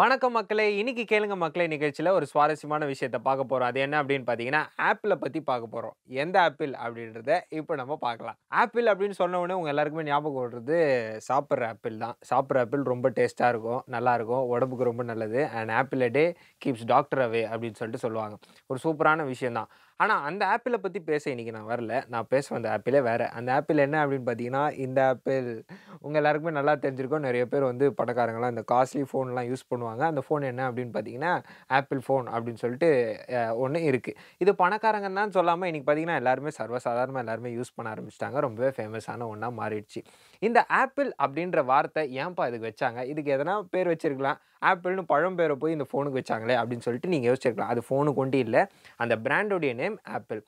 வணக்கம் மக்களே இன்னைக்கு கேளுங்க மக்களே நிகழ்ச்சியில் ஒரு சுவாரஸ்யமான விஷயத்தை பார்க்க போகிறோம் அது என்ன அப்படின்னு பார்த்தீங்கன்னா ஆப்பிளை பற்றி பார்க்க போகிறோம் எந்த ஆப்பிள் அப்படின்றத இப்போ நம்ம பார்க்கலாம் ஆப்பிள் அப்படின்னு சொன்ன உடனே உங்கள் எல்லாருக்குமே ஞாபகம் வர்றது சாப்பிட்ற ஆப்பிள் தான் சாப்பிட்ற ஆப்பிள் ரொம்ப டேஸ்ட்டாக இருக்கும் நல்லாயிருக்கும் உடம்புக்கு ரொம்ப நல்லது an apple day keeps doctor away அப்படின்னு சொல்லிட்டு சொல்லுவாங்க ஒரு சூப்பரான விஷயம் தான் ஆனால் அந்த ஆப்பிளை பற்றி பேச இன்றைக்கி நான் வரல நான் பேச வந்த ஆப்பிளே வேறு அந்த ஆப்பிள் என்ன அப்படின்னு பார்த்தீங்கன்னா இந்த ஆப்பிள் உங்கள் எல்லாருக்குமே நல்லா தெரிஞ்சிருக்கோம் நிறைய பேர் வந்து பணக்காரங்களாம் இந்த காஸ்ட்லி ஃபோன்லாம் யூஸ் பண்ணுவாங்க அந்த ஃபோன் என்ன அப்படின்னு பார்த்தீங்கன்னா ஆப்பிள் ஃபோன் அப்படின்னு சொல்லிட்டு ஒன்று இருக்குது இது பணக்காரங்க தான் சொல்லாமல் இன்றைக்கி பார்த்தீங்கன்னா எல்லாருமே சர்வசாதாரணமாக எல்லாருமே யூஸ் பண்ண ஆரம்பிச்சிட்டாங்க ரொம்பவே ஃபேமஸான ஒன்றா மாறிடுச்சு இந்த ஆப்பிள் அப்படின்ற வார்த்தை ஏன்ப்பா இதுக்கு வச்சாங்க இதுக்கு எதனா பேர் வச்சுருக்கலாம் ஆப்பிள்னு பழம் பேரை போய் இந்த ஃபோனுக்கு வச்சாங்களே அப்படின்னு சொல்லிட்டு நீங்கள் யோசிச்சிருக்கலாம் அது ஃபோனு கொண்டு இல்லை அந்த பிராண்டோடைய name Apple.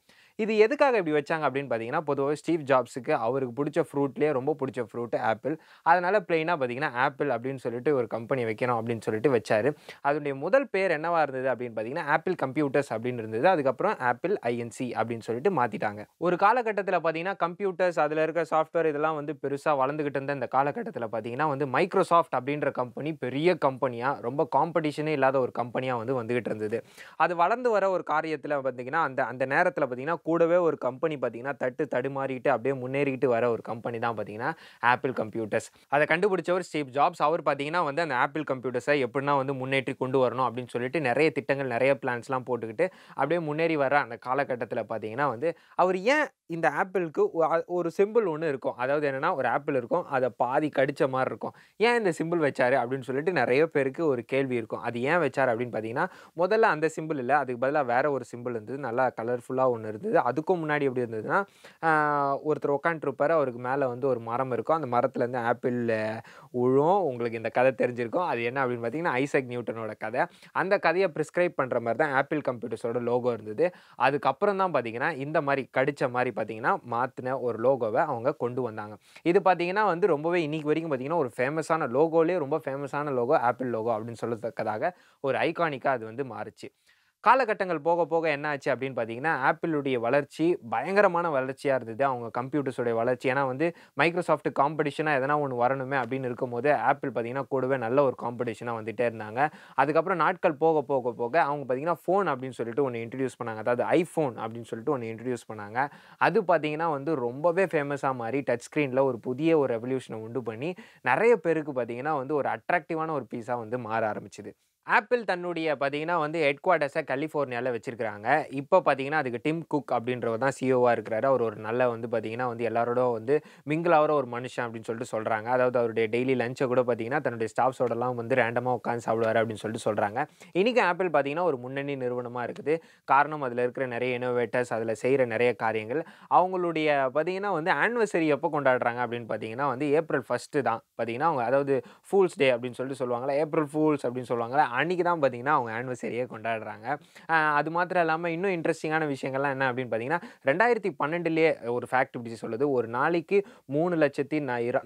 இது எதுக்காக இப்படி வச்சாங்க அப்படின்னு பார்த்தீங்கன்னா பொதுவாக ஸ்டீவ் ஜாப்ஸுக்கு அவருக்கு பிடிச்ச ஃப்ரூட்லேயே ரொம்ப பிடிச்ச ஃப்ரூட்டு ஆப்பிள் அதனால் பிளெயினாக பார்த்தீங்கன்னா ஆப்பிள் அப்படின்னு சொல்லிட்டு ஒரு கம்பெனி வைக்கணும் அப்படின்னு சொல்லிட்டு வச்சார் அதனுடைய முதல் பேர் என்னவாக இருந்தது அப்படின்னு பார்த்தீங்கன்னா ஆப்பிள் கம்ப்யூட்டர்ஸ் அப்படின்னு இருந்தது அதுக்கப்புறம் ஆப்பிள் ஐஎன்சி அப்படின்னு சொல்லிட்டு மாற்றிட்டாங்க ஒரு காலகட்டத்தில் பார்த்தீங்கன்னா கம்ப்யூட்டர்ஸ் அதில் இருக்க சாஃப்ட்வேர் இதெல்லாம் வந்து பெருசாக வளர்ந்துக்கிட்டு இருந்த இந்த காலகட்டத்தில் பார்த்தீங்கன்னா வந்து மைக்ரோசாஃப்ட் அப்படின்ற கம்பெனி பெரிய கம்பெனியாக ரொம்ப காம்படிஷனே இல்லாத ஒரு கம்பெனியாக வந்து வந்துகிட்டு இருந்தது அது வளர்ந்து வர ஒரு காரியத்தில் பார்த்தீங்கன்னா அந்த அந்த நேரத்தில் பார்த்தீங்கன்னா கூடவே ஒரு கம்பெனி பார்த்தீங்கன்னா தட்டு தடுமாறிட்டு அப்படியே முன்னேறிக்கிட்டு வர ஒரு கம்பெனி தான் பார்த்தீங்கன்னா ஆப்பிள் கம்ப்யூட்டர்ஸ் அதை கண்டுபிடிச்சவர் ஸ்டீவ் ஜாப்ஸ் அவர் பார்த்தீங்கன்னா வந்து அந்த ஆப்பிள் கம்ப்யூட்டர்ஸை எப்படின்னா வந்து முன்னேற்றி கொண்டு வரணும் அப்படின்னு சொல்லிட்டு நிறைய திட்டங்கள் நிறைய பிளான்ஸ்லாம் போட்டுக்கிட்டு அப்படியே முன்னேறி வர அந்த காலகட்டத்தில் பார்த்தீங்கன்னா வந்து அவர் ஏன் இந்த ஆப்பிளுக்கு ஒரு சிம்பிள் ஒன்று இருக்கும் அதாவது என்னென்னா ஒரு ஆப்பிள் இருக்கும் அதை பாதி கடித்த மாதிரி இருக்கும் ஏன் இந்த சிம்பிள் வச்சார் அப்படின்னு சொல்லிட்டு நிறைய பேருக்கு ஒரு கேள்வி இருக்கும் அது ஏன் வச்சார் அப்படின்னு பார்த்தீங்கன்னா முதல்ல அந்த சிம்பிள் இல்லை அதுக்கு பதிலாக வேறு ஒரு சிம்பிள் இருந்தது நல்லா கலர்ஃபுல்லாக ஒன்று இருந்தது இருந்தது அதுக்கும் முன்னாடி எப்படி இருந்ததுன்னா ஒருத்தர் உட்காந்துருப்பார் அவருக்கு மேலே வந்து ஒரு மரம் இருக்கும் அந்த மரத்துலேருந்து ஆப்பிள் உழும் உங்களுக்கு இந்த கதை தெரிஞ்சிருக்கும் அது என்ன அப்படின்னு பார்த்தீங்கன்னா ஐசக் நியூட்டனோட கதை அந்த கதையை ப்ரிஸ்கிரைப் பண்ணுற மாதிரி தான் ஆப்பிள் கம்ப்யூட்டர்ஸோட லோகோ இருந்தது அதுக்கப்புறம் தான் பார்த்தீங்கன்னா இந்த மாதிரி கடித்த மாதிரி பார்த்தீங்கன்னா மாற்றின ஒரு லோகோவை அவங்க கொண்டு வந்தாங்க இது பார்த்தீங்கன்னா வந்து ரொம்பவே இன்னைக்கு வரைக்கும் பார்த்தீங்கன்னா ஒரு ஃபேமஸான லோகோலேயே ரொம்ப ஃபேமஸான லோகோ ஆப்பிள் லோகோ அப்படின்னு சொல்லத்தக்கதாக ஒரு ஐகானிக்காக அது வந்து மாறுச்சு காலகட்டங்கள் போக போக என்ன ஆச்சு அப்படின்னு பார்த்தீங்கன்னா ஆப்பிளுடைய வளர்ச்சி பயங்கரமான வளர்ச்சியாக இருந்தது அவங்க கம்ப்யூட்டர்ஸோடைய வளர்ச்சி ஏன்னா வந்து மைக்ரோசாஃப்ட் காம்படிஷனாக எதனா ஒன்று வரணுமே அப்படின்னு இருக்கும்போது ஆப்பிள் பார்த்திங்கன்னா கூடவே நல்ல ஒரு காம்படிஷனாக வந்துகிட்டே இருந்தாங்க அதுக்கப்புறம் நாட்கள் போக போக போக அவங்க பார்த்திங்கன்னா ஃபோன் அப்படின்னு சொல்லிட்டு ஒன்று இன்ட்ரடியூஸ் பண்ணாங்க அதாவது ஐஃபோன் அப்படின்னு சொல்லிட்டு ஒன்று இன்ட்ரடியூஸ் பண்ணாங்க அது பார்த்திங்கன்னா வந்து ரொம்பவே ஃபேமஸாக மாறி டச் ஸ்க்ரீனில் ஒரு புதிய ஒரு ரெவல்யூஷனை உண்டு பண்ணி நிறைய பேருக்கு பார்த்திங்கன்னா வந்து ஒரு அட்ராக்டிவான ஒரு பீஸாக வந்து மாற ஆரம்பிச்சிது ஆப்பிள் தன்னுடைய பார்த்தீங்கன்னா வந்து ஹெட் குவார்ட்டர்ஸை கலிஃபோர்னியாவில் வச்சுருக்கிறாங்க இப்போ பார்த்தீங்கன்னா அதுக்கு டிம் குக் அப்படின்றவர் தான் சிஓவாக e இருக்கிறாரு அவர் ஒரு நல்ல வந்து பார்த்தீங்கன்னா வந்து எல்லாரோட வந்து மிங்கிளாகிற ஒரு மனுஷன் அப்படின்னு சொல்லிட்டு சொல்கிறாங்க அதாவது அவருடைய டெய்லி லஞ்சை கூட பார்த்தீங்கன்னா தன்னுடைய ஸ்டாஃப்ஸோடலாம் வந்து ரேண்டமாக உட்காந்து சாப்பிடுவார் அப்படின்னு சொல்லிட்டு சொல்கிறாங்க இன்றைக்கி ஆப்பிள் பார்த்தீங்கன்னா ஒரு முன்னணி நிறுவனமாக இருக்குது காரணம் அதில் இருக்கிற நிறைய இனோவேட்டர்ஸ் அதில் செய்கிற நிறைய காரியங்கள் அவங்களுடைய பார்த்தீங்கன்னா வந்து ஆனிவர்சரி எப்போ கொண்டாடுறாங்க அப்படின்னு பார்த்தீங்கன்னா வந்து ஏப்ரல் ஃபஸ்ட்டு தான் பார்த்தீங்கன்னா அவங்க அதாவது ஃபூல்ஸ் டே அப்படின்னு சொல்லிட்டு சொல்லுவாங்களா ஏப்ரல் ஃபூல்ஸ் அப்படின்னு சொல்லுவாங்களா அன்றைக்கி தான் பார்த்திங்கன்னா அவங்க ஆனிவர்சரியே கொண்டாடுறாங்க அது மாத்திரம் இல்லாமல் இன்னும் இன்ட்ரெஸ்டிங்கான விஷயங்கள்லாம் என்ன அப்படின்னு பார்த்தீங்கன்னா ரெண்டாயிரத்தி பன்னெண்டுலேயே ஒரு ஃபேக்ட் இப்படி சொல்லுது ஒரு நாளைக்கு மூணு லட்சத்தி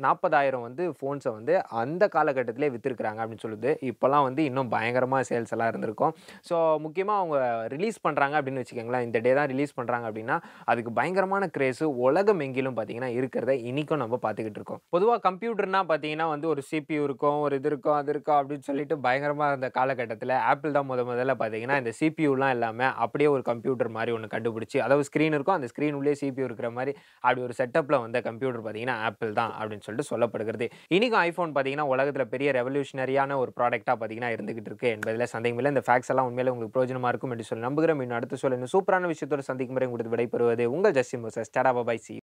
நாற்பதாயிரம் வந்து ஃபோன்ஸை வந்து அந்த காலகட்டத்திலே விற்றுருக்குறாங்க அப்படின்னு சொல்லுது இப்போல்லாம் வந்து இன்னும் பயங்கரமாக சேல்ஸ் எல்லாம் இருந்திருக்கும் ஸோ முக்கியமாக அவங்க ரிலீஸ் பண்ணுறாங்க அப்படின்னு வச்சுக்கோங்களேன் இந்த டே தான் ரிலீஸ் பண்ணுறாங்க அப்படின்னா அதுக்கு பயங்கரமான கிரேஸ் உலகம் எங்கிலும் பார்த்தீங்கன்னா இருக்கிறத இன்றைக்கும் நம்ம பார்த்துக்கிட்டு இருக்கோம் பொதுவாக கம்ப்யூட்டர்னால் பார்த்தீங்கன்னா வந்து ஒரு சிபியூ இருக்கும் ஒரு இது இருக்கும் அது இருக்கும் அப்படின்னு சொல்லிட்டு பயங்கரமாக இருந்த காலகட்டத்தில் ஆப்பிள் தான் முத முதல்ல பார்த்தீங்கன்னா இந்த சிபியூலாம் இல்லாமல் அப்படியே ஒரு கம்ப்யூட்டர் மாதிரி ஒன்று கண்டுபிடிச்சி அதாவது ஸ்க்ரீன் இருக்கும் அந்த ஸ்க்ரீன் உள்ளே சிபியூ இருக்கிற மாதிரி அப்படி ஒரு செட்டப்பில் வந்த கம்ப்யூட்டர் பார்த்தீங்கன்னா ஆப்பிள் தான் அப்படின்னு சொல்லிட்டு சொல்லப்படுகிறது இன்றைக்கும் ஐஃபோன் பார்த்தீங்கன்னா உலகத்தில் பெரிய ரெவல்யூஷனரியான ஒரு ப்ராடக்ட்டாக பார்த்தீங்கன்னா இருந்துகிட்டு இருக்கு என்பதில் சந்தேகமில்லை இந்த ஃபேக்ஸ் எல்லாம் உண்மையிலே உங்களுக்கு பிரோஜனமாக இருக்கும் என்று சொல்லி நம்புகிறேன் இன்னும் அடுத்து சொல்லணும் சூப்பரான விஷயத்தோட சந்திக்கும் முறை உங்களுக்கு விடைபெறுவது உங்கள் Justin Moses tata bye bye C